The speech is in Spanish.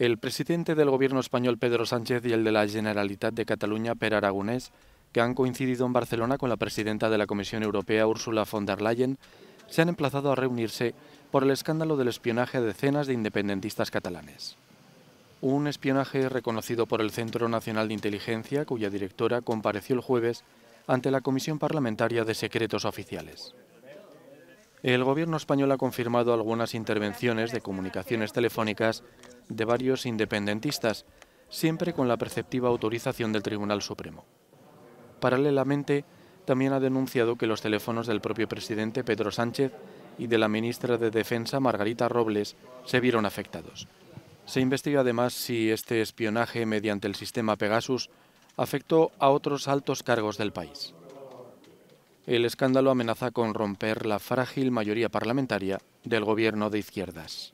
El presidente del gobierno español Pedro Sánchez y el de la Generalitat de Cataluña Per Aragonés, que han coincidido en Barcelona con la presidenta de la Comisión Europea Ursula von der Leyen, se han emplazado a reunirse por el escándalo del espionaje a decenas de independentistas catalanes. Un espionaje reconocido por el Centro Nacional de Inteligencia, cuya directora compareció el jueves ante la Comisión Parlamentaria de Secretos Oficiales. El gobierno español ha confirmado algunas intervenciones de comunicaciones telefónicas de varios independentistas, siempre con la perceptiva autorización del Tribunal Supremo. Paralelamente, también ha denunciado que los teléfonos del propio presidente Pedro Sánchez y de la ministra de Defensa Margarita Robles se vieron afectados. Se investiga además si este espionaje mediante el sistema Pegasus afectó a otros altos cargos del país. El escándalo amenaza con romper la frágil mayoría parlamentaria del gobierno de izquierdas.